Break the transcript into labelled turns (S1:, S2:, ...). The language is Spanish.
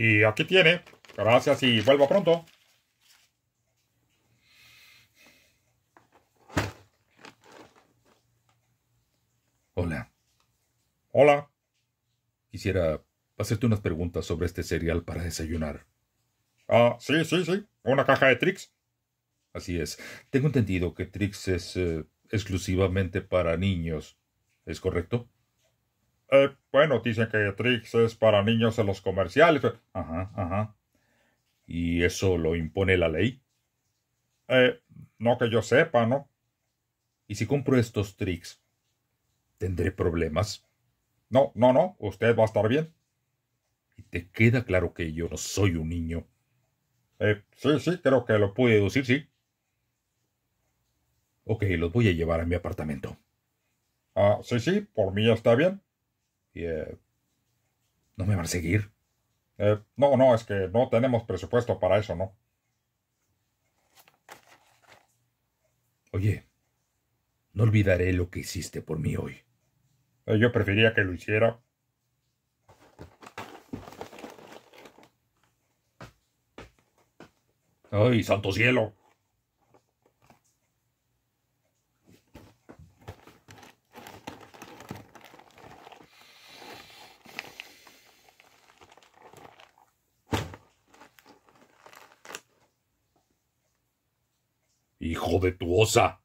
S1: y aquí tiene. Gracias y vuelvo pronto. Hola. Hola. Quisiera hacerte unas preguntas sobre este cereal para desayunar. Ah, sí, sí, sí. Una caja de Trix. Así es. Tengo entendido que Trix es eh, exclusivamente para niños. ¿Es correcto? Eh, bueno, dicen que tricks es para niños en los comerciales. Eh. Ajá, ajá. ¿Y eso lo impone la ley? Eh, no que yo sepa, ¿no? ¿Y si compro estos tricks? ¿Tendré problemas? No, no, no, usted va a estar bien. ¿Y te queda claro que yo no soy un niño? Eh, sí, sí, creo que lo pude decir, sí. Ok, los voy a llevar a mi apartamento. Ah, sí, sí, por mí está bien. Y, eh, ¿No me van a seguir? Eh, no, no, es que no tenemos presupuesto para eso, ¿no? Oye, no olvidaré lo que hiciste por mí hoy. Eh, yo prefería que lo hiciera.
S2: ¡Ay, santo cielo! hijo de tu osa.